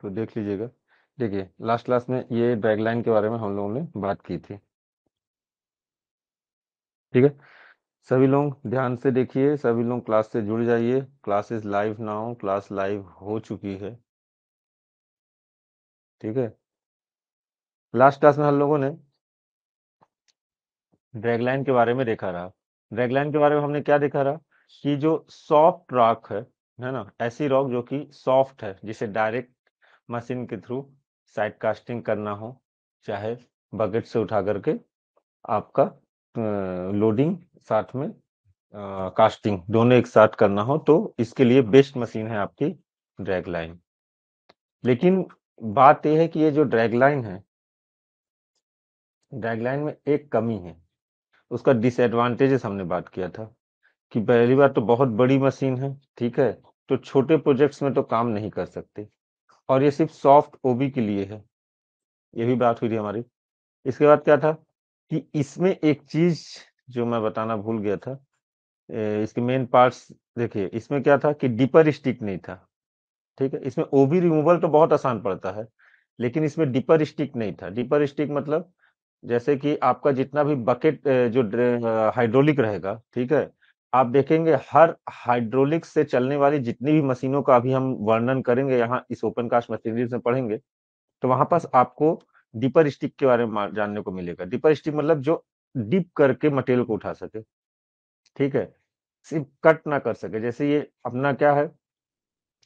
तो देख लीजिएगा देखिए लास्ट क्लास में ये ड्रैगलाइन के बारे में हम लोगों ने बात की थी ठीक है सभी लोग ध्यान से देखिए सभी लोग क्लास से जुड़ जाइए class is live now class live हो चुकी है ठीक है लास्ट क्लास में हम लोगों ने ड्रैगलाइन के बारे में देखा रहा ड्रैगलाइन के बारे में हमने क्या देखा रहा कि जो सॉफ्ट रॉक है है ना ऐसी रॉक जो कि सॉफ्ट है जिसे डायरेक्ट मशीन के थ्रू साइड कास्टिंग करना हो चाहे बकेट से उठा करके आपका लोडिंग साथ में आ, कास्टिंग दोनों एक साथ करना हो तो इसके लिए हाँ। बेस्ट मशीन है आपकी ड्रैग लाइन लेकिन बात यह है कि ये जो ड्रैग लाइन है ड्रैग लाइन में एक कमी है उसका डिसएडवांटेजेस हमने बात किया था कि पहली बार तो बहुत बड़ी मशीन है ठीक है तो छोटे प्रोजेक्ट्स में तो काम नहीं कर सकते और ये सिर्फ सॉफ्ट ओबी के लिए है ये भी बात हुई थी हमारी इसके बाद क्या था कि इसमें एक चीज जो मैं बताना भूल गया था इसके मेन पार्ट्स देखिए इसमें क्या था कि डिपर स्टिक नहीं था ठीक है इसमें ओबी रिमूवल तो बहुत आसान पड़ता है लेकिन इसमें डिपर स्टिक नहीं था डिपर स्टिक मतलब जैसे कि आपका जितना भी बकेट जो हाइड्रोलिक रहेगा ठीक है आप देखेंगे हर हाइड्रोलिक से चलने वाली जितनी भी मशीनों का अभी हम वर्णन करेंगे यहाँ इस ओपन कास्ट मशीनरी में पढ़ेंगे तो वहां पास आपको डीपर स्टिक के बारे में जानने को मिलेगा डीपर स्टिक मतलब जो डीप करके मटेरियल को उठा सके ठीक है सिर्फ कट ना कर सके जैसे ये अपना क्या है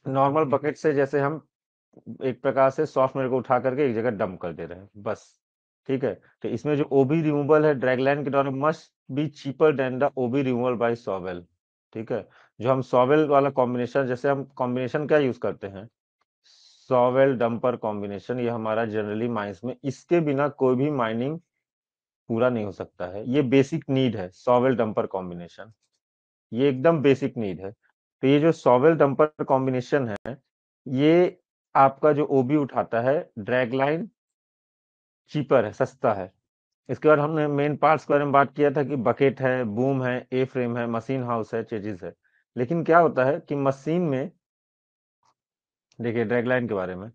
नॉर्मल बकेट से जैसे हम एक प्रकार से सॉफ्टवेयर को उठा करके एक जगह डंप कर दे रहे हैं बस ठीक है तो इसमें जो ओबी रिमूवल है ड्रैगलैंड के दौरान must be cheaper than the OB removal by shovel ठीक है जो हम सॉवेल वाला कॉम्बिनेशन जैसे हम कॉम्बिनेशन क्या यूज करते हैं सॉवेल डंपर कॉम्बिनेशन ये हमारा जनरली माइंस में इसके बिना कोई भी माइनिंग पूरा नहीं हो सकता है ये बेसिक नीड है सॉवेल डंपर कॉम्बिनेशन ये एकदम बेसिक नीड है तो ये जो सॉवेल डंपर कॉम्बिनेशन है ये आपका जो ओबी उठाता है ड्रैगलाइन चीपर है सस्ता है इसके बाद हमने मेन पार्ट्स के बारे में बात किया था कि बकेट है बूम है ए फ्रेम है मशीन हाउस है चेजेस है लेकिन क्या होता है कि मशीन में देखिए लाइन के बारे में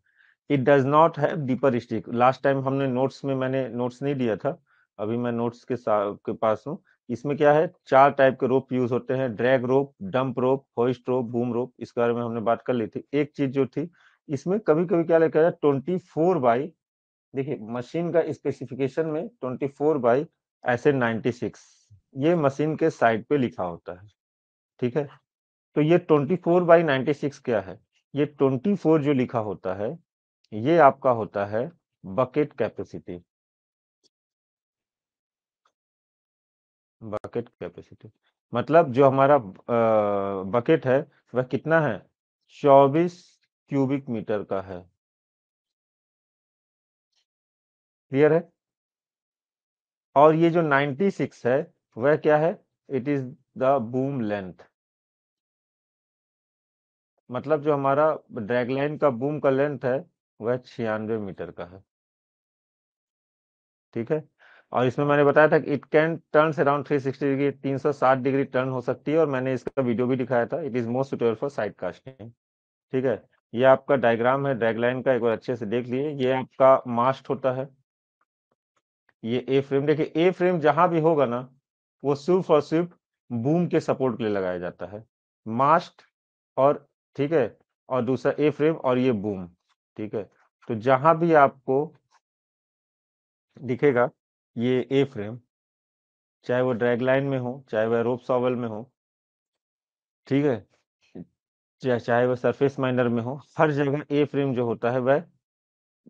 it does not have deeper stick last time हमने नोट्स में मैंने नोट्स नहीं दिया था अभी मैं नोट्स के के पास हूँ इसमें क्या है चार टाइप के रोप यूज होते हैं drag rope dump rope hoist rope boom rope इसके बारे में हमने बात कर ली थी एक चीज जो थी इसमें कभी कभी क्या लिखा है ट्वेंटी फोर बाई देखिए मशीन का स्पेसिफिकेशन में 24 फोर बाई ऐसे नाइन्टी सिक्स ये मशीन के साइड पे लिखा होता है ठीक है तो ये 24 फोर बाई नाइन्टी सिक्स क्या है ये 24 जो लिखा होता है ये आपका होता है बकेट कैपेसिटी बकेट कैपेसिटी मतलब जो हमारा बकेट है वह कितना है 24 क्यूबिक मीटर का है क्लियर है और ये जो 96 है वह क्या है it is the boom length मतलब जो हमारा ड्रैग लाइन का बूम का लेंथ है वह छियानवे मीटर का है ठीक है और इसमें मैंने बताया था कि it can turn around 360 degree 360 degree turn हो सकती है और मैंने इसका वीडियो भी दिखाया था it is most suitable for side casting ठीक है ये आपका डायग्राम है ड्रैग लाइन का एक बार अच्छे से देख लिए ये आपका मास्ट होता है ये ए फ्रेम देखिए ए फ्रेम जहां भी होगा ना वो सिर्फ और सिर्फ बूम के सपोर्ट के लिए लगाया जाता है मास्ट और ठीक है और दूसरा ए फ्रेम और ये बूम ठीक है तो जहां भी आपको दिखेगा ये ए फ्रेम चाहे वो ड्रैग लाइन में हो चाहे वह रोप सॉवल में हो ठीक है चाहे वह सरफेस माइनर में हो हर जगह ए फ्रेम जो होता है वह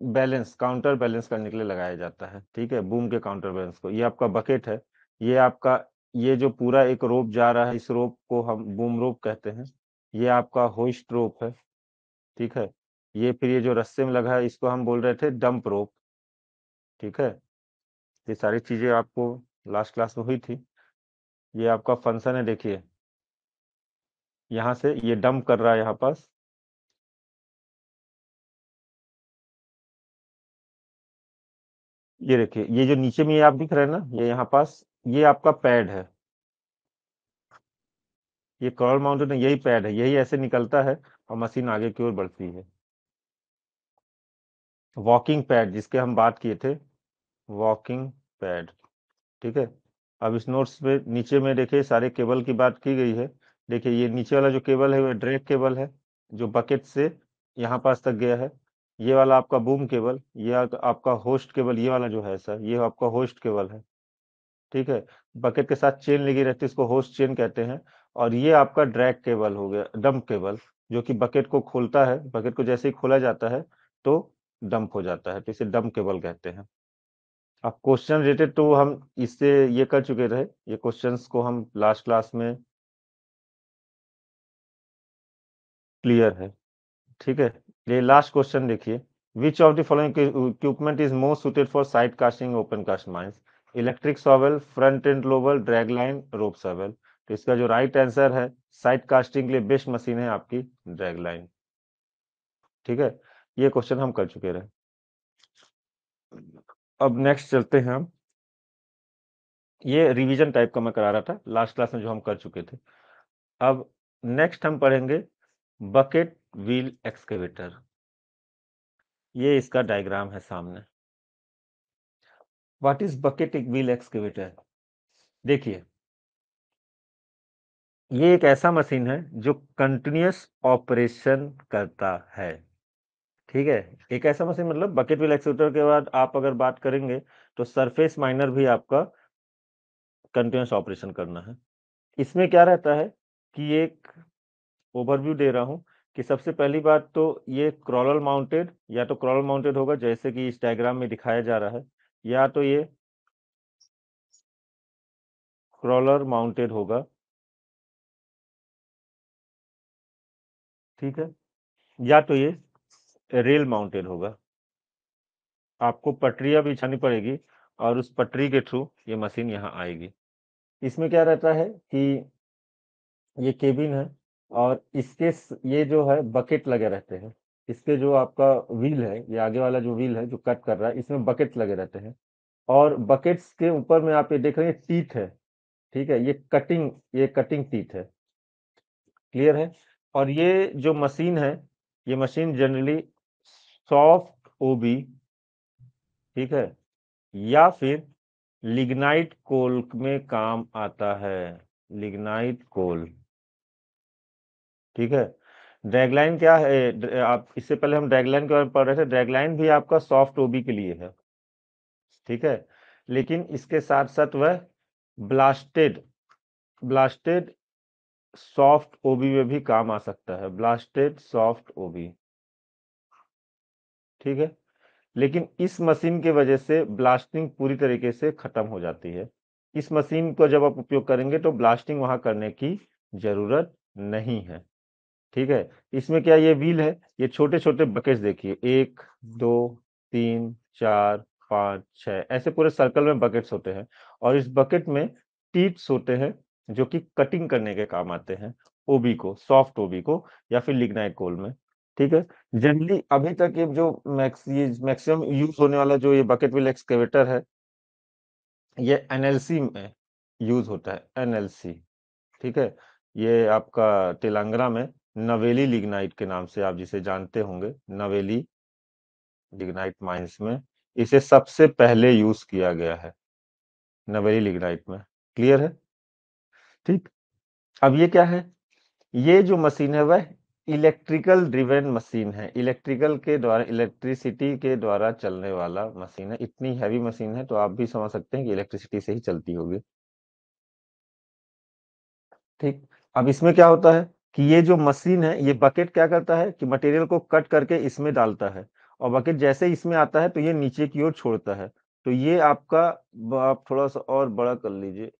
बैलेंस काउंटर बैलेंस करने के लिए लगाया जाता है ठीक है बूम के काउंटर बैलेंस को ये आपका बकेट है ये आपका ये जो पूरा एक रोप जा रहा है इस रोप को हम बूम रोप कहते हैं ये आपका होस्ट रोप है ठीक है ये फिर ये जो रस्से में लगा है इसको हम बोल रहे थे डंप रोप ठीक है ये सारी चीजें आपको लास्ट क्लास में हुई थी ये आपका फंक्शन है देखिए यहाँ से ये डंप कर रहा है यहाँ पास ये देखिए ये जो नीचे में ये आप दिख रहे हैं ना ये यहाँ पास ये आपका पैड है ये कर्ल माउंटेड यही पैड है यही ऐसे निकलता है और मशीन आगे की ओर बढ़ती है वॉकिंग पैड जिसके हम बात किए थे वॉकिंग पैड ठीक है अब इस नोट्स में नीचे में देखिए सारे केबल की बात की गई है देखिए ये नीचे वाला जो केबल है वो ड्रेक केबल है जो बकेट से यहाँ पास तक गया है ये वाला आपका बूम केबल ये आपका होस्ट केबल ये वाला जो है सर ये आपका होस्ट केबल है ठीक है बकेट के साथ चेन लगी रहती है इसको होस्ट चेन कहते हैं और ये आपका ड्रैग केबल हो गया डंप केबल जो कि बकेट को खोलता है बकेट को जैसे ही खोला जाता है तो डंप हो जाता है तो इसे डंप केबल कहते हैं अब क्वेश्चन रिलेटेड तो हम इससे ये कर चुके रहे ये क्वेश्चन को हम लास्ट क्लास में क्लियर है ठीक है ये लास्ट क्वेश्चन देखिए which of the following equipment is most suited for side casting open cast mines electric shovel front end लोवल ड्रैग लाइन रोप सॉवेल तो इसका जो राइट right आंसर है साइड कास्टिंग के लिए बेस्ट मशीन है आपकी ड्रैग लाइन ठीक है ये क्वेश्चन हम कर चुके रहे अब नेक्स्ट चलते हैं हम ये रिवीजन टाइप का मैं करा रहा था लास्ट क्लास में जो हम कर चुके थे अब नेक्स्ट हम पढ़ेंगे बकेट व्हील एक्सकेवेटर ये इसका डायग्राम है सामने what is bucket wheel excavator देखिए ये एक ऐसा मशीन है जो कंटिन्यूस ऑपरेशन करता है ठीक है एक ऐसा मशीन मतलब बकेट व्हील एक्सकेवेटर के बाद आप अगर बात करेंगे तो सरफेस माइनर भी आपका कंटिन्यूस ऑपरेशन करना है इसमें क्या रहता है कि एक ओवरव्यू दे रहा हूँ कि सबसे पहली बात तो ये क्रॉलर माउंटेड या तो क्रॉलर माउंटेड होगा जैसे कि इस डायग्राम में दिखाया जा रहा है या तो ये क्रॉलर माउंटेड होगा ठीक है या तो ये रेल माउंटेड होगा आपको पटरिया बिछानी पड़ेगी और उस पटरी के थ्रू ये मशीन यहाँ आएगी इसमें क्या रहता है कि ये केबिन है और इसके ये जो है बकेट लगे रहते हैं। इसके जो आपका व्हील है, ये आगे वाला जो व्हील है जो कट कर रहा है, इसमें बकेट लगे रहते हैं और बकेट्स के ऊपर में आप ये देख रहे हैं टीथ है, ठीक है? ये कटिंग ये कटिंग टीथ है। क्लियर है? और ये जो मशीन है, ये मशीन जनरली सॉफ्ट ओबी ठीक है? या फिर लिग्नाइट कोल में काम आता है, लिग्नाइट कोल। ठीक है ड्रैगलाइन क्या है आप इससे पहले हम ड्रैगलाइन के बारे में पढ़ रहे थे ड्रैगलाइन भी आपका सॉफ्ट ओबी के लिए है ठीक है लेकिन इसके साथ साथ वह ब्लास्टेड ब्लास्टेड सॉफ्ट ओबी में भी काम आ सकता है ब्लास्टेड सॉफ्ट ओबी ठीक है लेकिन इस मशीन के वजह से ब्लास्टिंग पूरी तरीके से खत्म हो जाती है इस मशीन को जब आप उपयोग करेंगे तो ब्लास्टिंग वहां करने की जरूरत नहीं है ठीक है इसमें क्या ये व्हील है ये छोटे छोटे बकेट्स देखिए एक दो तीन चार पाँच छ ऐसे पूरे सर्कल में बकेट्स होते हैं और इस बकेट में टीट्स होते हैं जो कि कटिंग करने के काम आते हैं ओबी को सॉफ्ट ओबी को या फिर लिग्नाइट कोल में ठीक है जनरली अभी तक ये जो मैक्स ये मैक्सिमम यूज होने वाला जो ये बकेट विल एक्सकेवेटर है ये एनएलसी में यूज होता है एनएलसी ठीक है ये आपका तेलंगाना में नवेली लिग्नाइट के नाम से आप जिसे जानते होंगे नवेली लिग्नाइट माइंस में इसे सबसे पहले यूज किया गया है नवेली लिग्नाइट में क्लियर है ठीक अब ये क्या है ये जो मशीन है वह इलेक्ट्रिकल ड्रिवेन मशीन है इलेक्ट्रिकल के द्वारा इलेक्ट्रिसिटी के द्वारा चलने वाला मशीन है इतनी हैवी मशीन है तो आप भी समझ सकते हैं कि इलेक्ट्रिसिटी से ही चलती होगी ठीक अब इसमें क्या होता है कि ये जो मशीन है ये बकेट क्या करता है कि मटेरियल को कट करके इसमें डालता है और बकेट जैसे इसमें आता है तो ये नीचे की ओर छोड़ता है तो ये आपका आप थोड़ा सा और बड़ा कर लीजिए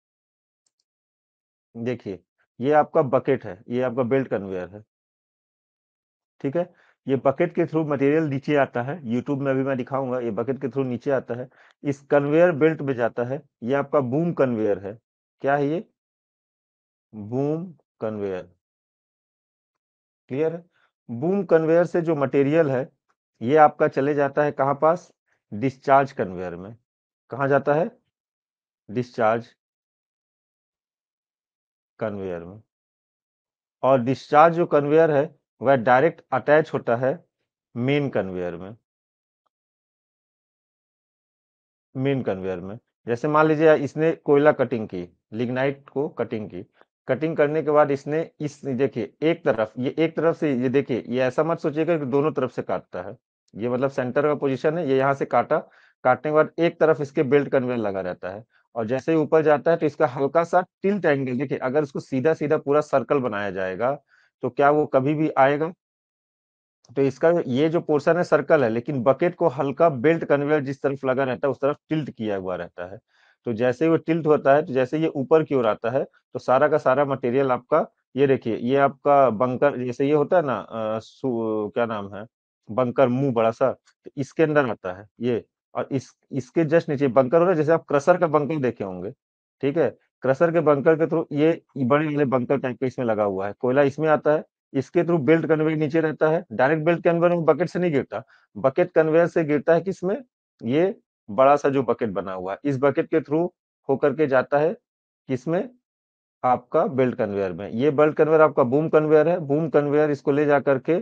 देखिए ये आपका बकेट है ये आपका बेल्ट कन्वेयर है ठीक है ये बकेट के थ्रू मटेरियल नीचे आता है यूट्यूब में अभी मैं दिखाऊंगा ये बकेट के थ्रू नीचे आता है इस कन्वेयर बेल्ट में जाता है ये आपका बूम कन्वेयर है क्या है ये बूम कन्वेयर क्लियर है बूम कन्वेयर से जो मटेरियल है ये आपका चले जाता है कहाँ पास डिस्चार्ज कन्वेयर में कहा जाता है डिस्चार्ज कन्वेयर में और डिस्चार्ज जो कन्वेयर है वह डायरेक्ट अटैच होता है मेन कन्वेयर में मेन कन्वेयर में जैसे मान लीजिए इसने कोयला कटिंग की लिग्नाइट को कटिंग की कटिंग करने के बाद इसने इस देखिए एक तरफ ये एक तरफ से ये देखिए ये ऐसा मत सोचिएगा कि दोनों तरफ से काटता है ये मतलब सेंटर का पोजीशन है ये यहाँ से काटा काटने के बाद एक तरफ इसके बेल्ट कन्वेयर लगा रहता है और जैसे ही ऊपर जाता है तो इसका हल्का सा टिल्ट एंगल देखिए अगर इसको सीधा सीधा पूरा सर्कल बनाया जाएगा तो क्या वो कभी भी आएगा तो इसका ये जो पोर्सन है सर्कल है लेकिन बकेट को हल्का बेल्ट कन्वेयर जिस तरफ लगा रहता है उस तरफ टिल्ट किया हुआ रहता है तो जैसे वो टिल्ट होता है तो जैसे ये ऊपर की ओर आता है तो सारा का सारा मटेरियल आपका ये देखिए ये आपका बंकर जैसे ये होता है ना आ, क्या नाम है बंकर मुंह बड़ा सा तो इसके अंदर आता है ये और इस इसके जस्ट नीचे बंकर हो रहा है जैसे आप क्रसर का बंकर देखे होंगे ठीक है क्रसर के बंकर के थ्रू ये बड़े वाले बंकर टाइप का इसमें लगा हुआ है कोयला इसमें आता है इसके थ्रू बेल्ट कन्वेयर नीचे रहता है डायरेक्ट बेल्ट कन्वेयर में बकेट से नहीं गिरता बकेट कन्वेयर से गिरता है किसमें ये बड़ा सा जो बकेट बना हुआ है इस बकेट के थ्रू होकर के जाता है किसमें आपका बेल्ट कन्वेयर में ये बेल्ट कन्वेयर आपका बूम कन्वेयर है बूम कन्वेयर इसको ले जा करके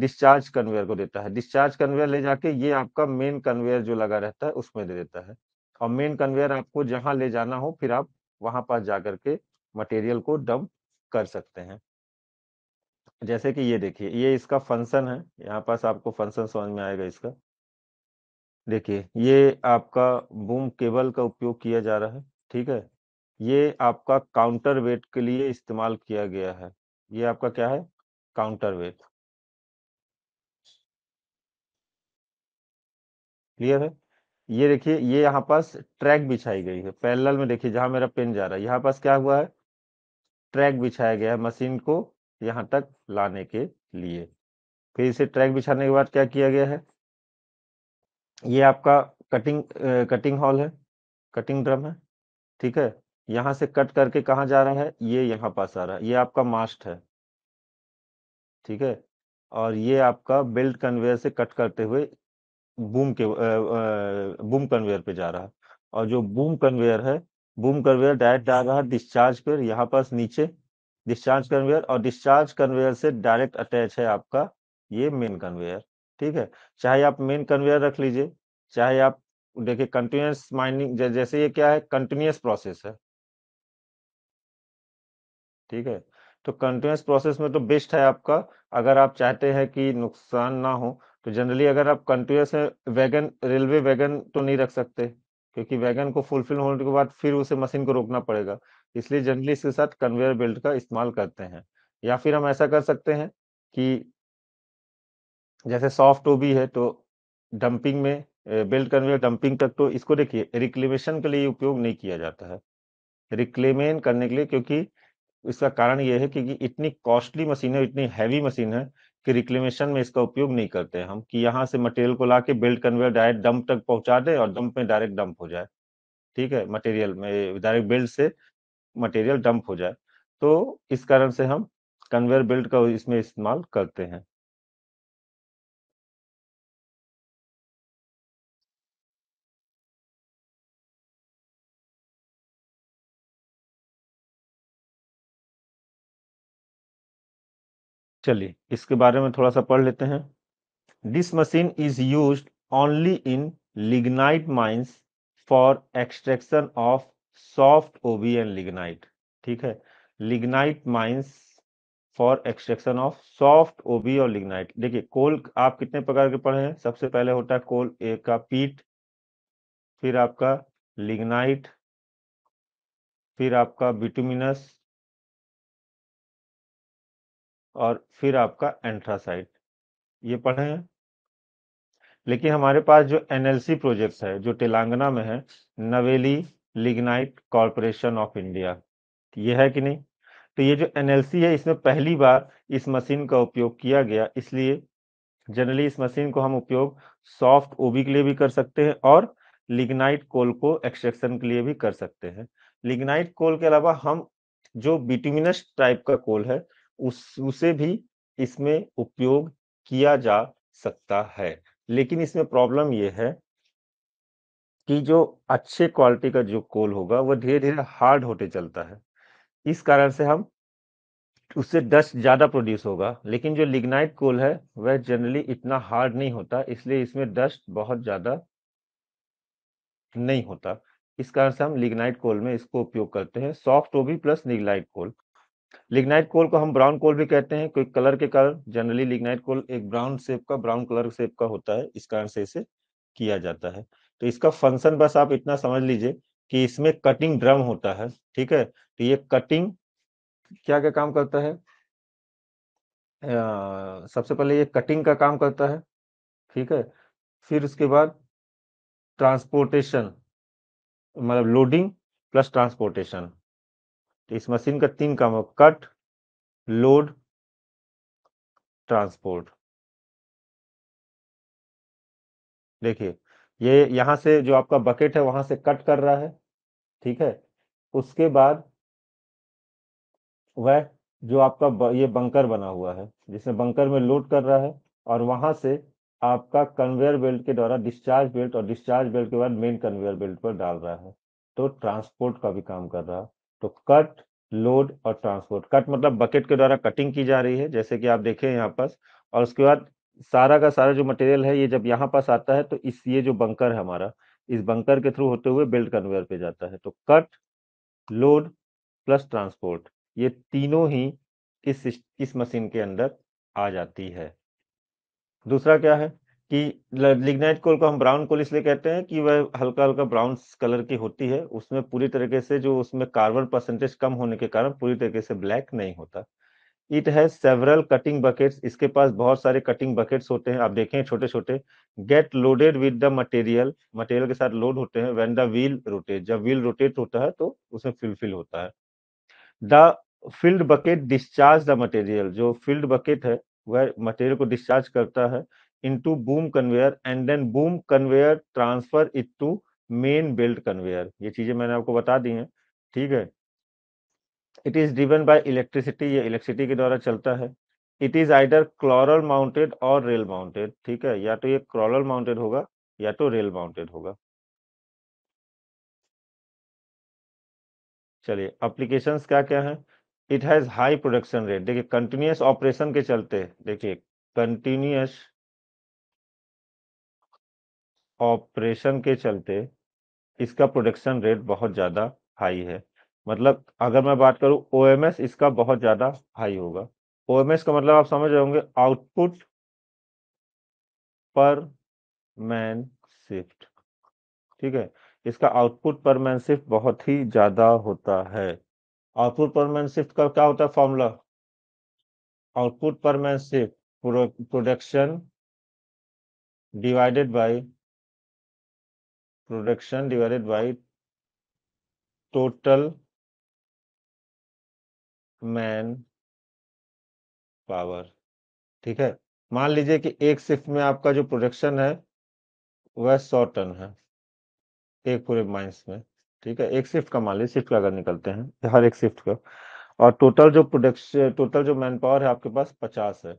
डिस्चार्ज कन्वेयर को देता है डिस्चार्ज कन्वेयर ले जाके ये आपका मेन कन्वेयर जो लगा रहता है उसमें दे देता है और मेन कन्वेयर आपको जहां ले जाना हो फिर आप वहां पर जाकर के मटेरियल को डंप कर सकते हैं जैसे कि ये देखिए ये इसका फंक्शन है यहाँ पास आपको फंक्शन समझ में आएगा इसका देखिए ये आपका बूम केबल का उपयोग किया जा रहा है ठीक है ये आपका काउंटर वेट के लिए इस्तेमाल किया गया है ये आपका क्या है काउंटर वेट क्लियर है ये देखिए ये यहाँ पास ट्रैक बिछाई गई है पैरेलल में देखिए जहां मेरा पेन जा रहा है यहाँ पास क्या हुआ है ट्रैक बिछाया गया है मशीन को यहाँ तक लाने के लिए फिर इसे ट्रैक बिछाने के बाद क्या किया गया है ये आपका कटिंग कटिंग हॉल है कटिंग ड्रम है ठीक है यहां से कट करके कहा जा रहा है ये यहाँ पास आ रहा है ये आपका मास्ट है ठीक है और ये आपका बेल्ट कन्वेयर से कट करते हुए बूम के बूम कन्वेयर पे जा रहा है और जो बूम कन्वेयर है बूम कन्वेयर डायरेक्ट जा रहा है डिस्चार्ज पर यहाँ पास नीचे डिस्चार्ज कन्वेयर और डिस्चार्ज कन्वेयर से डायरेक्ट अटैच है आपका ये मेन कन्वेयर ठीक है चाहे आप मेन कन्वेयर रख लीजिए चाहे आप देखिए कंटिन्यूस माइनिंग जैसे ये क्या है कंटिन्यूस प्रोसेस है ठीक है तो कंटिन्यूस प्रोसेस में तो बेस्ट है आपका अगर आप चाहते हैं कि नुकसान ना हो तो जनरली अगर आप कंटिन्यूस वैगन रेलवे वैगन तो नहीं रख सकते क्योंकि वैगन को फुलफिल होने के बाद फिर उसे मशीन को रोकना पड़ेगा इसलिए जनरली इसके साथ कन्वेयर बेल्ट का इस्तेमाल करते हैं या फिर हम ऐसा कर सकते हैं कि जैसे सॉफ्ट ओबी है तो डंपिंग में बेल्ट कन्वेयर डंपिंग तक तो इसको देखिए रिक्लेमेशन के लिए उपयोग नहीं किया जाता है रिक्लेमेन करने के लिए क्योंकि इसका कारण यह है कि इतनी कॉस्टली मशीन है इतनी हैवी मशीन है कि रिक्लेमेशन में इसका उपयोग नहीं करते हैं हम कि यहाँ से मटेरियल को ला के बेल्ट कन्वेयर डायरेक्ट डंप तक पहुँचा दें और डंप में डायरेक्ट डंप हो जाए ठीक है मटेरियल में डायरेक्ट बेल्ट से मटेरियल डंप हो जाए तो इस कारण से हम कन्वेयर बेल्ट का इसमें इस्तेमाल करते हैं चलिए इसके बारे में थोड़ा सा पढ़ लेते हैं this machine is use only in lignite mines for extraction of soft OB and lignite ठीक है lignite mines for extraction of soft OB और लिग्नाइट देखिए कोल आप कितने प्रकार के पढ़े हैं सबसे पहले होता है कोल एक का पीट फिर आपका लिग्नाइट फिर आपका बिटुमिनस और फिर आपका एंट्रासाइट ये पढ़े हैं लेकिन हमारे पास जो एनएलसी प्रोजेक्ट्स है जो तेलंगाना में है नवेली लिग्नाइट कॉरपोरेशन ऑफ इंडिया ये है कि नहीं तो ये जो एनएलसी है इसमें पहली बार इस मशीन का उपयोग किया गया इसलिए जनरली इस मशीन को हम उपयोग सॉफ्ट ओबी के लिए भी कर सकते हैं और लिग्नाइट कोल को एक्सट्रैक्शन के लिए भी कर सकते हैं लिग्नाइट कोल के अलावा हम जो बिटुमिनस टाइप का कोल है उस उसे भी इसमें उपयोग किया जा सकता है लेकिन इसमें प्रॉब्लम यह है कि जो अच्छे क्वालिटी का जो कोल होगा वह धीरे धीरे हार्ड होते चलता है इस कारण से हम उससे डस्ट ज़्यादा प्रोड्यूस होगा लेकिन जो लिग्नाइट कोल है वह जनरली इतना हार्ड नहीं होता इसलिए इसमें डस्ट बहुत ज़्यादा नहीं होता इस कारण से हम लिग्नाइट कोल में इसको उपयोग करते हैं soft OB plus lignite coal lignite coal को हम ब्राउन कोल भी कहते हैं कोई कलर के कारण जनरली लिग्नाइट कोल एक ब्राउन शेप का ब्राउन कलर शेप का होता है इस कारण से इसे किया जाता है तो इसका फंक्शन बस आप इतना समझ लीजिए कि इसमें कटिंग ड्रम होता है ठीक है तो ये कटिंग क्या क्या काम करता है आ, सबसे पहले ये कटिंग का काम करता है ठीक है फिर उसके बाद ट्रांसपोर्टेशन मतलब लोडिंग प्लस ट्रांसपोर्टेशन तो इस मशीन का तीन काम हो कट लोड ट्रांसपोर्ट देखिए ये यहां से जो आपका बकेट है वहां से कट कर रहा है ठीक है उसके बाद वह जो आपका ब, ये बंकर बना हुआ है जिसमें बंकर में लोड कर रहा है और वहां से आपका कन्वेयर बेल्ट के द्वारा डिस्चार्ज बेल्ट और डिस्चार्ज बेल्ट के बाद मेन कन्वेयर बेल्ट पर डाल रहा है तो ट्रांसपोर्ट का भी काम कर रहा तो कट लोड और ट्रांसपोर्ट कट मतलब बकेट के द्वारा कटिंग की जा रही है जैसे कि आप देखें यहाँ पास और उसके बाद सारा का सारा जो मटेरियल है ये जब यहाँ पास आता है तो इस ये जो बंकर है हमारा इस बंकर के थ्रू होते हुए बेल्ट कन्वेयर पे जाता है तो कट लोड प्लस ट्रांसपोर्ट ये तीनों ही इस इस मशीन के अंदर आ जाती है दूसरा क्या है कि लिग्नाइट कोल को हम ब्राउन कोल इसलिए कहते हैं कि वह हल्का हल्का ब्राउन कलर की होती है उसमें पूरी तरीके से जो उसमें कार्बन परसेंटेज कम होने के कारण पूरी तरीके से ब्लैक नहीं होता it has several cutting buckets इसके पास बहुत सारे कटिंग बकेट्स होते हैं आप देखें छोटे छोटे get loaded with the material material के साथ लोड होते हैं वेन द व्हील रोटेट जब व्हील रोटेट होता है तो उसमें फिलफिल होता है the filled bucket discharge the material जो फील्ड बकेट है वह मटेरियल को डिस्चार्ज करता है into boom conveyor and then boom conveyor transfer it to main belt conveyor ये चीजें मैंने आपको बता दी हैं ठीक है it is driven by electricity ये इलेक्ट्रिसिटी के द्वारा चलता है it is either crawler mounted और रेल माउंटेड ठीक है या तो ये क्रॉलर माउंटेड होगा या तो रेल माउंटेड होगा चलिए अप्लीकेशन क्या क्या है it has high production rate देखिए कंटिन्यूस ऑपरेशन के चलते देखिए कंटिन्यूस ऑपरेशन के चलते इसका प्रोडक्शन रेट बहुत ज़्यादा हाई है मतलब अगर मैं बात करूँ ओ इसका बहुत ज़्यादा हाई होगा ओ का मतलब आप समझ रहे होंगे आउटपुट पर मैन शिफ्ट ठीक है इसका आउटपुट पर मैन शिफ्ट बहुत ही ज़्यादा होता है आउटपुट पर मैन शिफ्ट का क्या होता है formula output per man shift production divided by production divided by total man power ठीक है मान लीजिए कि एक शिफ्ट में आपका जो प्रोडक्शन है वह सौ टन है एक पूरे माइंस में ठीक है एक शिफ्ट का मान लीजिए शिफ्ट का अगर निकलते हैं तो हर एक शिफ्ट का और टोटल जो प्रोडक्शन टोटल जो मैन पावर है आपके पास पचास है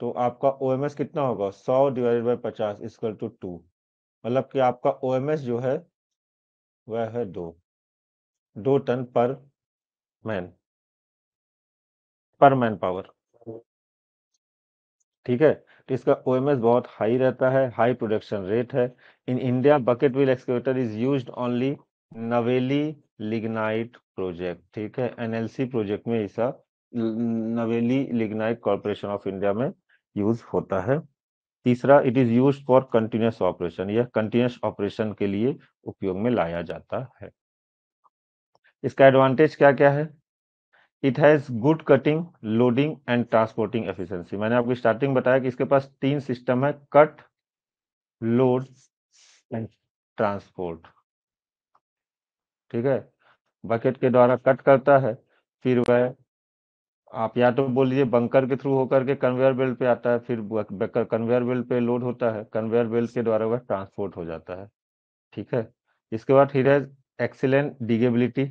तो आपका ओ कितना होगा सौ डिवाइडेड बाय पचास इक्वल टू टू मतलब कि आपका ओ जो है वह है दो दो टन पर मैन पर मैन पावर ठीक है तो इसका ओ बहुत हाई रहता है हाई प्रोडक्शन रेट है in India bucket wheel excavator is use only Neyveli lignite project ठीक है एनएलसी प्रोजेक्ट में इसका Neyveli lignite corporation of India में यूज होता है तीसरा it is use for continuous operation यह कंटिन्यूस ऑपरेशन के लिए उपयोग में लाया जाता है इसका एडवांटेज क्या क्या है it has good cutting loading and transporting efficiency मैंने आपको स्टार्टिंग बताया कि इसके पास तीन सिस्टम है कट लोड एंड ट्रांसपोर्ट ठीक है बकेट के द्वारा कट करता है फिर वह आप या तो बोल लीजिए बंकर के थ्रू होकर के कन्वेयर बेल्ट पे आता है फिर कन्वेयर बेल्ट पे लोड होता है कन्वेयर बेल्ट के द्वारा वह ट्रांसपोर्ट हो जाता है ठीक है इसके बाद फिर है एक्सीलेंट डिगेबिलिटी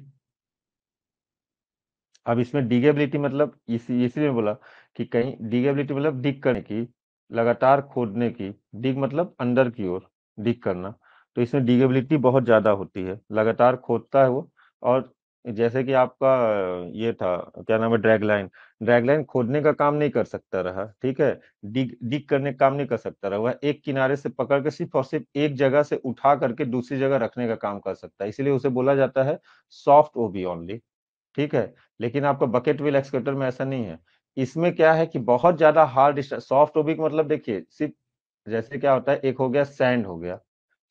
अब इसमें डिगेबिलिटी मतलब इसी इसीलिए बोला कि कहीं डिगेबिलिटी मतलब डिग करने की लगातार खोदने की डिग मतलब अंदर की ओर डिग करना तो इसमें डिगेबिलिटी बहुत ज्यादा होती है लगातार खोदता है वो और जैसे कि आपका ये था क्या नाम है ड्रैगलाइन लाइन खोदने का काम नहीं कर सकता रहा ठीक है डिग डिग करने का काम नहीं कर सकता रहा वह एक किनारे से पकड़ के सिर्फ और सिर्फ एक जगह से उठा करके दूसरी जगह रखने का काम कर सकता है इसलिए उसे बोला जाता है सॉफ्ट ओबी ओनली ठीक है लेकिन आपका बकेट व्हील एक्सकेटर में ऐसा नहीं है इसमें क्या है कि बहुत ज्यादा हार्ड सॉफ्ट ओबी मतलब देखिए सिर्फ जैसे क्या होता है एक हो गया सैंड हो गया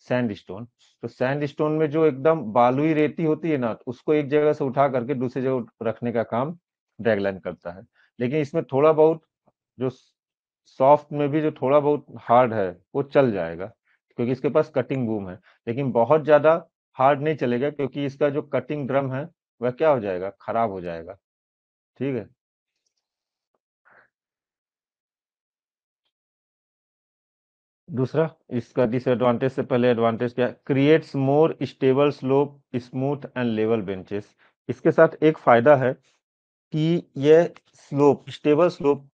सैंड स्टोन तो सैंड स्टोन में जो एकदम बालुई रेती होती है ना उसको एक जगह से उठा करके दूसरी जगह रखने का काम ड्रैगलाइन करता है लेकिन इसमें थोड़ा बहुत जो सॉफ्ट में भी जो थोड़ा बहुत हार्ड है वो चल जाएगा क्योंकि इसके पास कटिंग बूम है लेकिन बहुत ज्यादा हार्ड नहीं चलेगा क्योंकि इसका जो कटिंग ड्रम है वह क्या हो जाएगा खराब हो जाएगा ठीक है दूसरा इसका डिसएडवांटेज से पहले एडवांटेज क्या creates more stable slope smooth and level benches इसके साथ एक फायदा है कि ये स्लोप स्टेबल स्लोप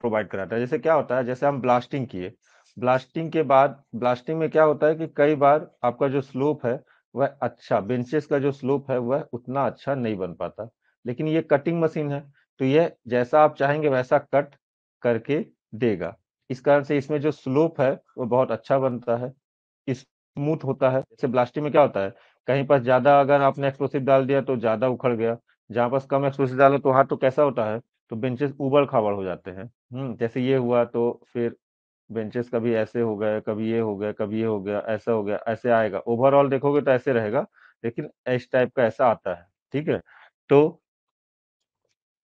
प्रोवाइड कराता है जैसे क्या होता है जैसे हम ब्लास्टिंग किए ब्लास्टिंग के बाद ब्लास्टिंग में क्या होता है कि कई बार आपका जो स्लोप है वह अच्छा बेंचेस का जो स्लोप है वह उतना अच्छा नहीं बन पाता लेकिन ये कटिंग मशीन है तो ये जैसा आप चाहेंगे वैसा कट करके देगा इस कारण से इसमें जो स्लोप है वो बहुत अच्छा बनता है स्मूथ होता है जैसे ब्लास्टिंग में क्या होता है कहीं पर ज्यादा अगर आपने एक्सप्लोसिव डाल दिया तो ज्यादा उखड़ गया जहाँ पास कम एक्सप्लोसिव डालो तो हाथ तो कैसा होता है तो बेंचेस उबड़ खाबड़ हो जाते हैं हम्म जैसे ये हुआ तो फिर बेंचेस कभी ऐसे हो गए कभी ये हो गया कभी ये हो गया ऐसा हो गया ऐसे आएगा ओवरऑल देखोगे तो ऐसे रहेगा लेकिन इस टाइप का ऐसा आता है ठीक है तो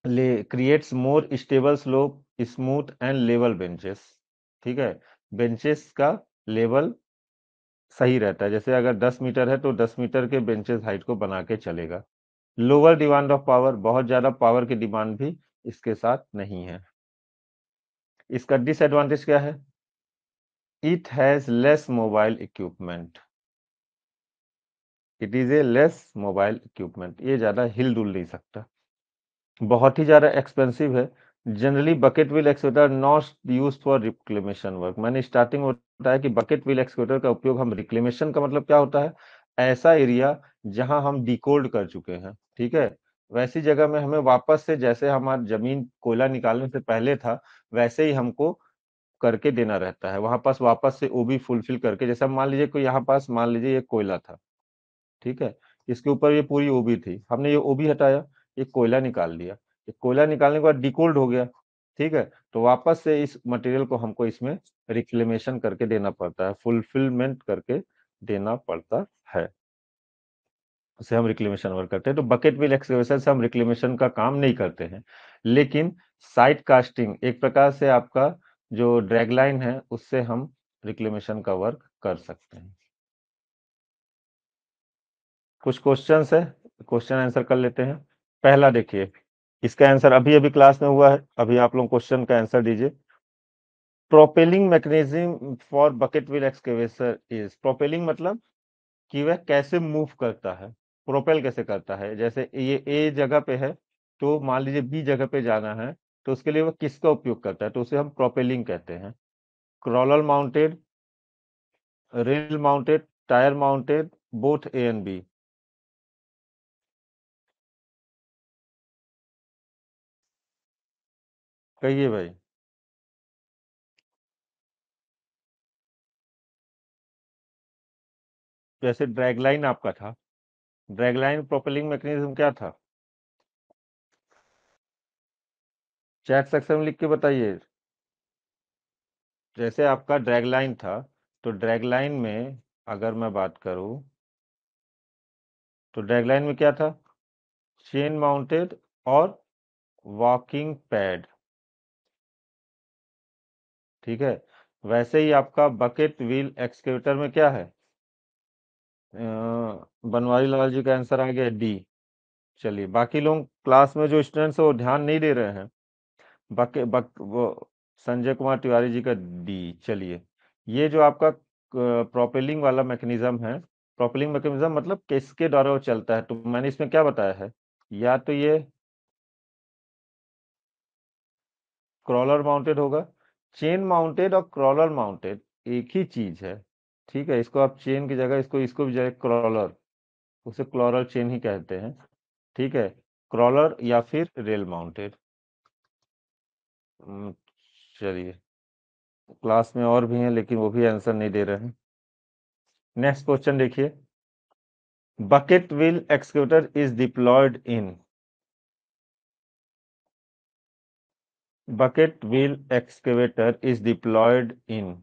ले creates more stable slope smooth and level benches ठीक है बेंचेस का लेवल सही रहता है जैसे अगर 10 मीटर है तो 10 मीटर के बेंचेस हाइट को बना के चलेगा लोअर डिमांड ऑफ पावर बहुत ज़्यादा पावर की डिमांड भी इसके साथ नहीं है इसका डिसएडवांटेज क्या है it has less mobile equipment it is a less mobile equipment ये ज़्यादा हिल डुल नहीं सकता बहुत ही ज़्यादा एक्सपेंसिव है generally bucket wheel excavator not use for reclamation work मैंने स्टार्टिंग में बताया कि बकेट व्हील एक्सक्यूटर का उपयोग हम रिक्लेमेशन का मतलब क्या होता है ऐसा एरिया जहां हम डिकोल्ड कर चुके हैं ठीक है वैसी जगह में हमें वापस से जैसे हमारा जमीन कोयला निकालने से पहले था वैसे ही हमको करके देना रहता है वहां पास वापस से वो भी फुलफिल करके जैसे मान लीजिए कोई यहाँ पास मान लीजिए ये कोयला था ठीक है इसके ऊपर ये पूरी ओबी थी हमने ये ओबी हटाया ये कोयला निकाल लिया कोयला निकालने के बाद डिकोल्ड हो गया ठीक है तो वापस से इस मटेरियल को हमको इसमें रिक्लेमेशन करके देना पड़ता है फुलफिलमेंट करके देना पड़ता है उसे हम रिक्लेमेशन वर्क करते हैं तो बकेट मिल एक्सकेवेशन से हम रिक्लेमेशन का काम नहीं करते हैं लेकिन साइट कास्टिंग एक प्रकार से आपका जो ड्रैग लाइन है उससे हम रिक्लेमेशन का वर्क कर सकते हैं कुछ क्वेश्चन है क्वेश्चन आंसर कर लेते हैं पहला देखिए इसका आंसर अभी अभी क्लास में हुआ है अभी आप लोग क्वेश्चन का आंसर दीजिए propelling mechanism for bucket wheel excavator is propelling मतलब कि वह कैसे मूव करता है प्रोपेल कैसे करता है जैसे ये ए जगह पे है तो मान लीजिए बी जगह पे जाना है तो उसके लिए वह किसका उपयोग करता है तो उसे हम प्रोपेलिंग कहते हैं crawler mounted rail mounted tyre mounted both A and B कहिए भाई। जैसे ड्रैग लाइन आपका था। ड्रैग लाइन प्रोपेलिंग मैकेनिज़्म क्या था? चैट सेक्शन में लिख के बताइए। जैसे आपका ड्रैग लाइन था, तो ड्रैग लाइन में अगर मैं बात करूं तो ड्रैग लाइन में क्या था? चेन माउंटेड और वॉकिंग पैड। ठीक है वैसे ही आपका बकेट व्हील एक्सकेवेटर में क्या है बनवारी लाल जी का आंसर आ गया डी चलिए बाकी लोग क्लास में जो स्टूडेंट्स वो ध्यान नहीं दे रहे हैं बके बक वो संजय कुमार तिवारी जी का डी चलिए ये जो आपका प्रोपेलिंग वाला मैकेनिज्म है प्रोपेलिंग मैकेनिज्म मतलब किसके द्वारा वो चलता है तो मैंने इसमें क्या बताया है या तो ये क्रॉलर माउंटेड होगा चेन माउंटेड और क्रॉलर माउंटेड एक ही चीज है ठीक है इसको आप चेन की जगह इसको इसको भी जगह क्रॉलर उसे क्रॉलर चेन ही कहते हैं ठीक है क्रॉलर या फिर रेल माउंटेड हम्म, चलिए क्लास में और भी हैं लेकिन वो भी आंसर नहीं दे रहे हैं नेक्स्ट क्वेश्चन देखिए bucket wheel excavator is deployed in bucket wheel excavator is deployed in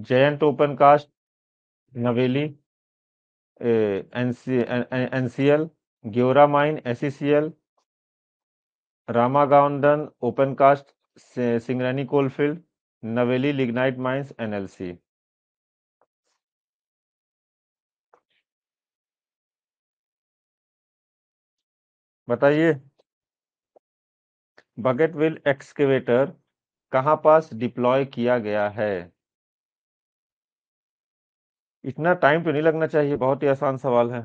giant open cast Naveli, uh, NC, NCL, Geora Mine, SECL, Ramagaondan open cast Singrani Coalfield, Naveli Lignite Mines, NLC. बताइए bucket excavator कहाँ पास deploy किया गया है इतना time तो नहीं लगना चाहिए बहुत ही आसान सवाल है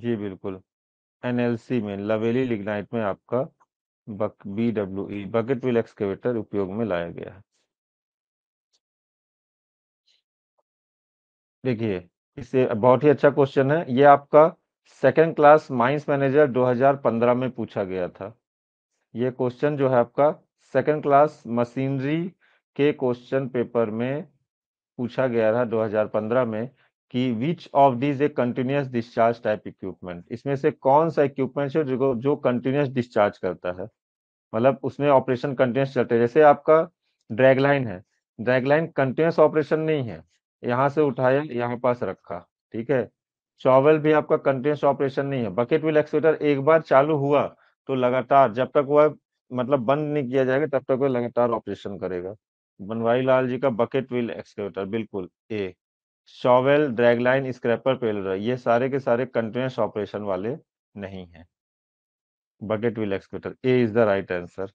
जी बिल्कुल एनएलसी में लवेली लिग्नाइट में आपका buck B W E bucket wheel excavator उपयोग में लाया गया है देखिए इससे बहुत ही अच्छा क्वेश्चन है ये आपका सेकेंड क्लास माइंस मैनेजर 2015 में पूछा गया था ये क्वेश्चन जो है आपका सेकेंड क्लास मशीनरी के क्वेश्चन पेपर में पूछा गया था 2015 में कि which of this a continuous discharge type equipment इसमें से कौन सा इक्विपमेंट है जो जो कंटिन्यूस डिस्चार्ज करता है मतलब उसमें ऑपरेशन कंटिन्यूस चलते हैं जैसे आपका ड्रैगलाइन है ड्रैगलाइन कंटिन्यूस ऑपरेशन नहीं है यहाँ से उठाया यहाँ पास रखा ठीक है शॉवल भी आपका कंटिन्यूस ऑपरेशन नहीं है बकेट विल एक्सीटर एक बार चालू हुआ तो लगातार जब तक वह मतलब बंद नहीं किया जाएगा तब तक वह लगातार ऑपरेशन करेगा बनवारी लाल जी का बकेट व्हील एक्सकेवेटर बिल्कुल ए शॉवेल ड्रैगलाइन स्क्रैपर पेलर ये सारे के सारे कंटिन्यूस ऑपरेशन वाले नहीं है bucket wheel excavator A is the right answer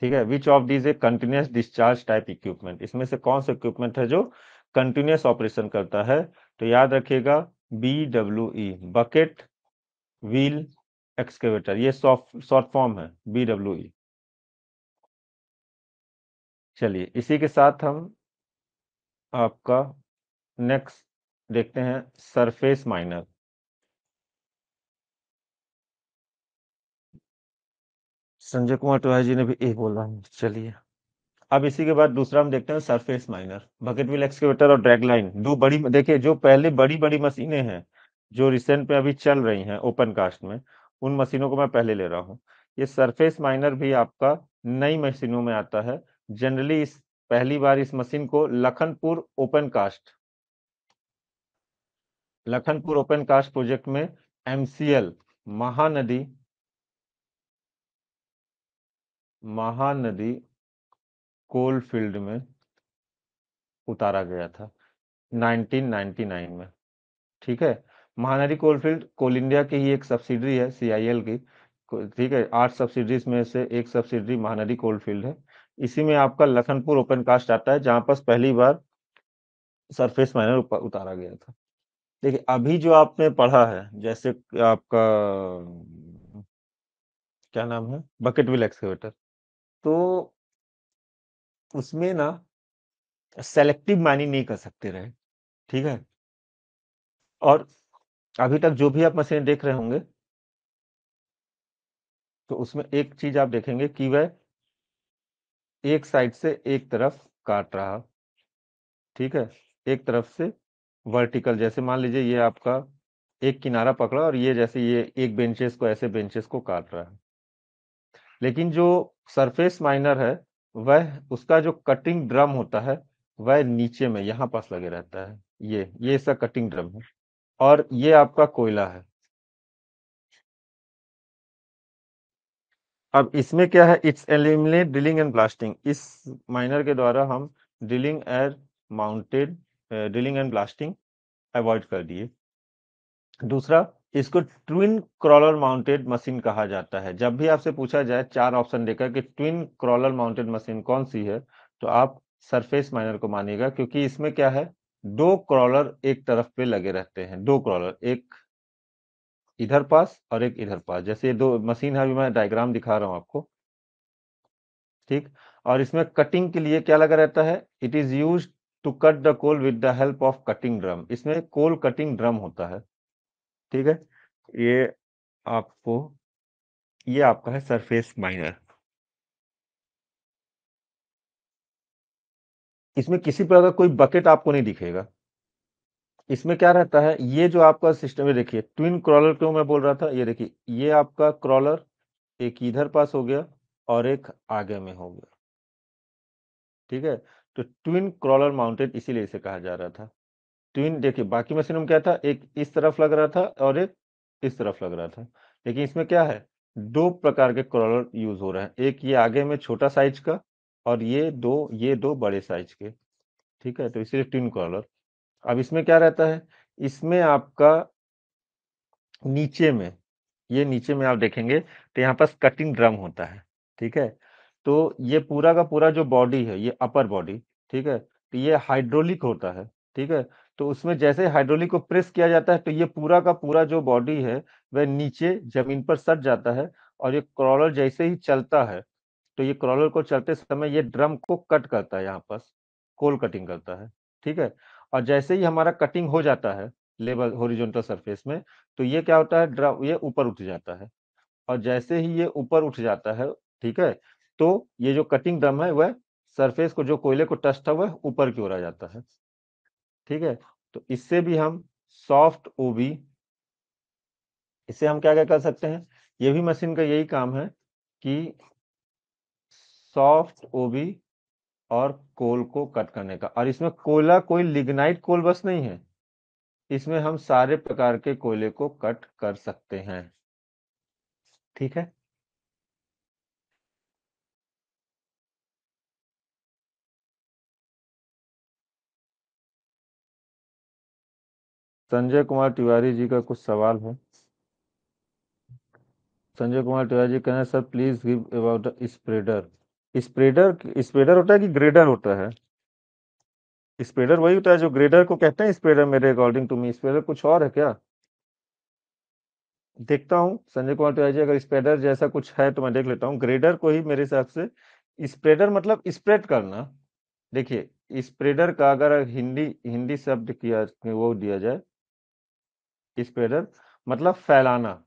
ठीक है which of these a continuous discharge type equipment इसमें से कौन सा इक्विपमेंट है जो कंटिन्यूस ऑपरेशन करता है तो याद रखिएगा B W E bucket wheel excavator ये शॉर्ट फॉर्म है बी डब्ल्यू ई चलिए इसी के साथ हम आपका नेक्स्ट देखते हैं सरफेस माइनर संजय कुमार तिवारी जी ने भी ए बोला चलिए अब इसी के बाद दूसरा हम देखते हैं surface miner bucket wheel excavator और ड्रैग लाइन दो बड़ी देखिए जो पहले बड़ी बड़ी मशीनें हैं जो रिसेंट में अभी चल रही हैं ओपन कास्ट में उन मशीनों को मैं पहले ले रहा हूँ ये सरफेस माइनर भी आपका नई मशीनों में आता है जनरली इस पहली बार इस मशीन को Lakhanpur open cast Lakhanpur open cast project में MCL Mahanadi Mahanadi coal field में उतारा गया था 1999 में ठीक है महानदी कोलफील्ड कोल इंडिया की ही एक सब्सिडरी है सीआईएल की ठीक है आठ सब्सिडरीज में से एक सब्सिडरी महानदी फील्ड है इसी में आपका लखनपुर ओपन कास्ट आता है जहां पर पहली बार सरफेस माइनर उतारा गया था देखिए अभी जो आपने पढ़ा है जैसे आपका क्या नाम है बकेटविल एक्सकेवेटर तो उसमें ना सेलेक्टिव माइनिंग नहीं कर सकते रहे ठीक है और अभी तक जो भी आप मशीन देख रहे होंगे तो उसमें एक चीज आप देखेंगे कि वह एक साइड से एक तरफ काट रहा ठीक है एक तरफ से वर्टिकल जैसे मान लीजिए ये आपका एक किनारा पकड़ा और ये जैसे ये एक बेंचेस को ऐसे बेंचेस को काट रहा है लेकिन जो सरफेस माइनर है वह उसका जो कटिंग ड्रम होता है वह नीचे में यहाँ पास लगे रहता है ये ये इसका कटिंग ड्रम है और ये आपका कोयला है अब इसमें क्या है it's eliminate drilling and blasting इस माइनर के द्वारा हम drilling air mounted drilling and blasting avoid कर दिए दूसरा इसको ट्विन क्रॉलर माउंटेड मशीन कहा जाता है जब भी आपसे पूछा जाए चार ऑप्शन देकर कि ट्विन क्रॉलर माउंटेड मशीन कौन सी है तो आप सरफेस माइनर को मानिएगा क्योंकि इसमें क्या है दो क्रॉलर एक तरफ पे लगे रहते हैं दो क्रॉलर एक इधर पास और एक इधर पास जैसे ये दो मशीन है अभी मैं डायग्राम दिखा रहा हूं आपको ठीक और इसमें कटिंग के लिए क्या लगा रहता है it is use to cut the coal with the help of cutting drum इसमें कोल कटिंग ड्रम होता है ठीक है ये आपको ये आपका है सरफेस माइनर इसमें किसी प्रकार कोई बकेट आपको नहीं दिखेगा इसमें क्या रहता है ये जो आपका सिस्टम है देखिए ट्विन क्रॉलर क्यों मैं बोल रहा था ये देखिए ये आपका क्रॉलर एक इधर पास हो गया और एक आगे में हो गया ठीक है तो ट्विन क्रॉलर माउंटेड इसीलिए इसे कहा जा रहा था तीन देखिए बाकी मशीन में क्या था एक इस तरफ लग रहा था और एक इस तरफ लग रहा था लेकिन इसमें क्या है दो प्रकार के क्रॉलर यूज हो रहे हैं एक ये आगे में छोटा साइज का और ये दो ये दो बड़े साइज के ठीक है तो इसलिए ट्विन क्रॉलर अब इसमें क्या रहता है इसमें आपका नीचे में ये नीचे में आप देखेंगे तो यहाँ पास कटिंग ड्रम होता है ठीक है तो ये पूरा का पूरा जो बॉडी है ये अपर बॉडी ठीक है तो ये हाइड्रोलिक होता है ठीक है तो उसमें जैसे हाइड्रोलिक को प्रेस किया जाता है तो ये पूरा का पूरा जो बॉडी है वह नीचे जमीन पर सट जाता है और ये क्रॉलर जैसे ही चलता है तो ये क्रॉलर को चलते समय ये ड्रम को कट करता है यहाँ पास कोल कटिंग करता है ठीक है और जैसे ही हमारा कटिंग हो जाता है लेबर होरिजोनटल सरफेस में तो ये क्या होता है ड्रम ये ऊपर उठ जाता है और जैसे ही ये ऊपर उठ जाता है ठीक है तो ये जो कटिंग ड्रम है वह सरफेस को जो कोयले को टच था वह ऊपर की ओर आ जाता है ठीक है तो इससे भी हम सॉफ्ट ओबी इससे हम क्या क्या कर सकते हैं ये भी मशीन का यही काम है कि सॉफ्ट ओबी और कोल को कट करने का और इसमें कोयला कोई लिग्नाइट कोल बस नहीं है इसमें हम सारे प्रकार के कोयले को कट कर सकते हैं ठीक है संजय कुमार तिवारी जी का कुछ सवाल है संजय कुमार तिवारी जी कहना sir please give about spreader spreader spreader होता है कि ग्रेडर होता है स्प्रेडर वही होता है जो ग्रेडर को कहते हैं स्प्रेडर मेरे अकॉर्डिंग टू मी स्प्रेडर कुछ और है क्या देखता हूँ संजय कुमार तिवारी जी अगर स्प्रेडर जैसा कुछ है तो मैं देख लेता हूँ ग्रेडर को ही मेरे हिसाब से स्प्रेडर मतलब स्प्रेड करना देखिए स्प्रेडर का अगर हिंदी हिंदी शब्द किया वो दिया जाए स्प्रेडर मतलब फैलाना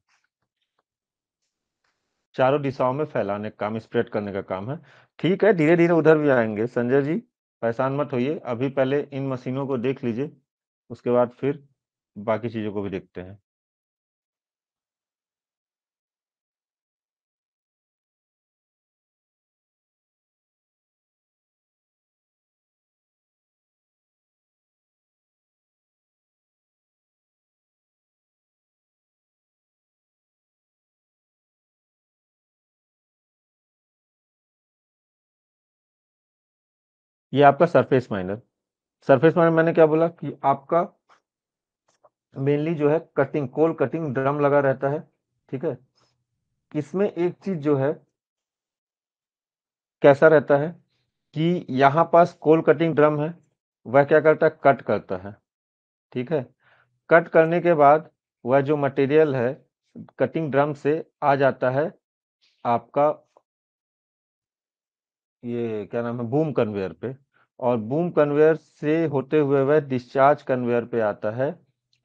चारों दिशाओं में फैलाने का काम स्प्रेड करने का काम है ठीक है धीरे धीरे उधर भी आएंगे संजय जी परेशान मत होइए अभी पहले इन मशीनों को देख लीजिए उसके बाद फिर बाकी चीजों को भी देखते हैं ये आपका सरफेस माइनर सरफेस माइनर मैंने क्या बोला कि आपका मेनली जो है कटिंग कोल कटिंग ड्रम लगा रहता है ठीक है इसमें एक चीज जो है कैसा रहता है कि यहाँ पास कोल कटिंग ड्रम है वह क्या करता है कट करता है ठीक है कट करने के बाद वह जो मटेरियल है कटिंग ड्रम से आ जाता है आपका ये क्या नाम है बूम कन्वेयर पे और बूम कन्वेयर से होते हुए वह डिस्चार्ज कन्वेयर पे आता है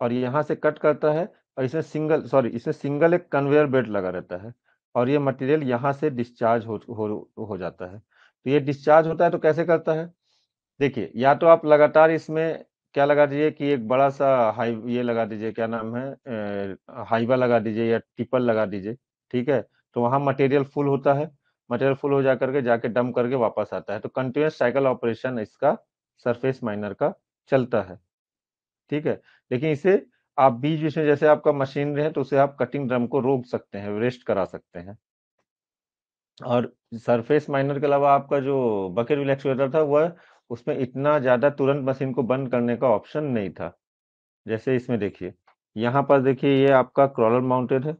और यहाँ से कट करता है और इसमें सिंगल सॉरी इसमें सिंगल एक कन्वेयर बेल्ट लगा रहता है और ये मटेरियल यहाँ से डिस्चार्ज हो, हो हो जाता है तो ये डिस्चार्ज होता है तो कैसे करता है देखिए या तो आप लगातार इसमें क्या लगा दीजिए कि एक बड़ा सा हाई ये लगा दीजिए क्या नाम है हाइवा लगा दीजिए या टिपल लगा दीजिए ठीक है तो वहाँ मटेरियल फुल होता है मटेरियल फुल हो जा करके जाके डंप करके वापस आता है तो कंटिन्यूस साइकिल ऑपरेशन इसका सरफेस माइनर का चलता है ठीक है लेकिन इसे आप बीच बीच में जैसे आपका मशीन है तो उसे आप कटिंग ड्रम को रोक सकते हैं रेस्ट करा सकते हैं और सरफेस माइनर के अलावा आपका जो बकेट व्हील था वह उसमें इतना ज़्यादा तुरंत मशीन को बंद करने का ऑप्शन नहीं था जैसे इसमें देखिए यहाँ पर देखिए ये आपका क्रॉलर माउंटेड है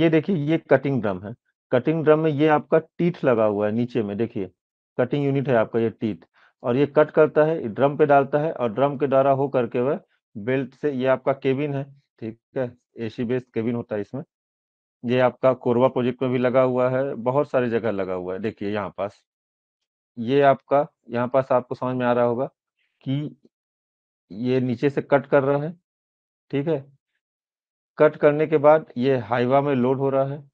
ये देखिए ये कटिंग ड्रम है कटिंग ड्रम में ये आपका टीथ लगा हुआ है नीचे में देखिए कटिंग यूनिट है आपका ये टीथ और ये कट करता है ड्रम पे डालता है और ड्रम के द्वारा हो करके वह बेल्ट से ये आपका केबिन है ठीक है एसी बेस्ड केबिन होता है इसमें ये आपका कोरबा प्रोजेक्ट में भी लगा हुआ है बहुत सारी जगह लगा हुआ है देखिए यहाँ पास ये आपका यहाँ पास आपको समझ में आ रहा होगा कि ये नीचे से कट कर रहा है ठीक है कट करने के बाद ये हाईवा में लोड हो रहा है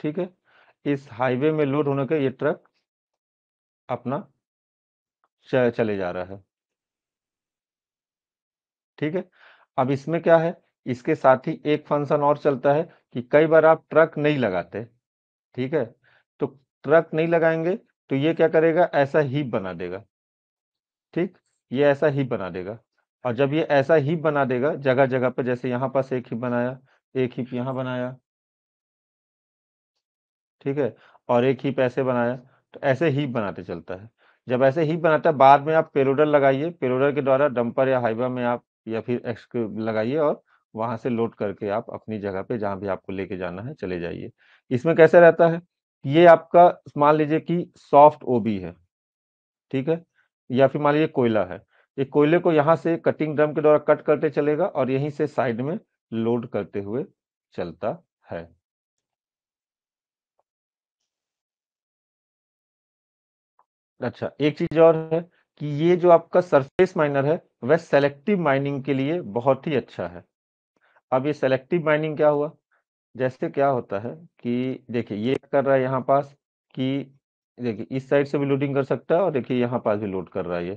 ठीक है इस हाईवे में लोड होने का ये ट्रक अपना चले जा रहा है ठीक है अब इसमें क्या है इसके साथ ही एक फंक्शन और चलता है कि कई बार आप ट्रक नहीं लगाते ठीक है तो ट्रक नहीं लगाएंगे तो ये क्या करेगा ऐसा ही बना देगा ठीक ये ऐसा ही बना देगा और जब ये ऐसा ही बना देगा जगह जगह पर जैसे यहाँ पास एक ही बनाया एक ही यहाँ बनाया ठीक है और एक हीप ऐसे बनाया तो ऐसे हीप बनाते चलता है जब ऐसे हीप बनाता है बाद में आप पेलोडर लगाइए पेलोडर के द्वारा डंपर या हाइवा में आप या फिर एक्स लगाइए और वहां से लोड करके आप अपनी जगह पे जहां भी आपको लेके जाना है चले जाइए इसमें कैसे रहता है ये आपका मान लीजिए कि सॉफ्ट ओबी है ठीक है या फिर मान लीजिए कोयला है ये कोयले को यहाँ से कटिंग ड्रम के द्वारा कट करते चलेगा और यहीं से साइड में लोड करते हुए चलता है अच्छा एक चीज और है कि ये जो आपका सरफेस माइनर है वह सेलेक्टिव माइनिंग के लिए बहुत ही अच्छा है अब ये सेलेक्टिव माइनिंग क्या हुआ जैसे क्या होता है कि देखिए ये कर रहा है यहाँ पास कि देखिए इस साइड से भी लोडिंग कर सकता है और देखिए यहाँ पास भी लोड कर रहा है ये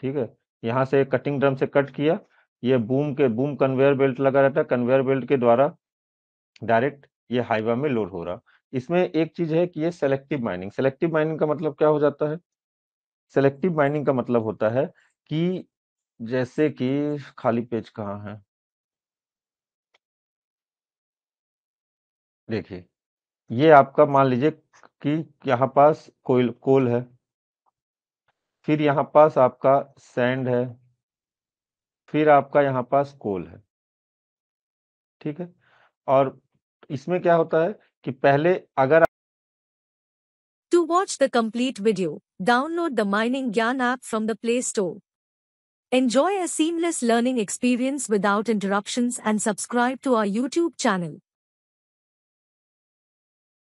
ठीक है यहाँ से कटिंग ड्रम से कट किया ये बूम के बूम कन्वेयर बेल्ट लगा रहता है कन्वेयर बेल्ट के द्वारा डायरेक्ट ये हाईवे में लोड हो रहा इसमें एक चीज है कि ये सेलेक्टिव माइनिंग सेलेक्टिव माइनिंग का मतलब क्या हो जाता है सेलेक्टिव माइनिंग का मतलब होता है कि जैसे कि खाली पेज कहाँ है देखिए ये आपका मान लीजिए कि यहाँ पास कोयल कोल है फिर यहाँ पास आपका सैंड है फिर आपका यहाँ पास कोल है ठीक है और इसमें क्या होता है कि पहले अगर watch the complete video, download the Mining Gyan app from the Play Store. Enjoy a seamless learning experience without interruptions and subscribe to our YouTube channel.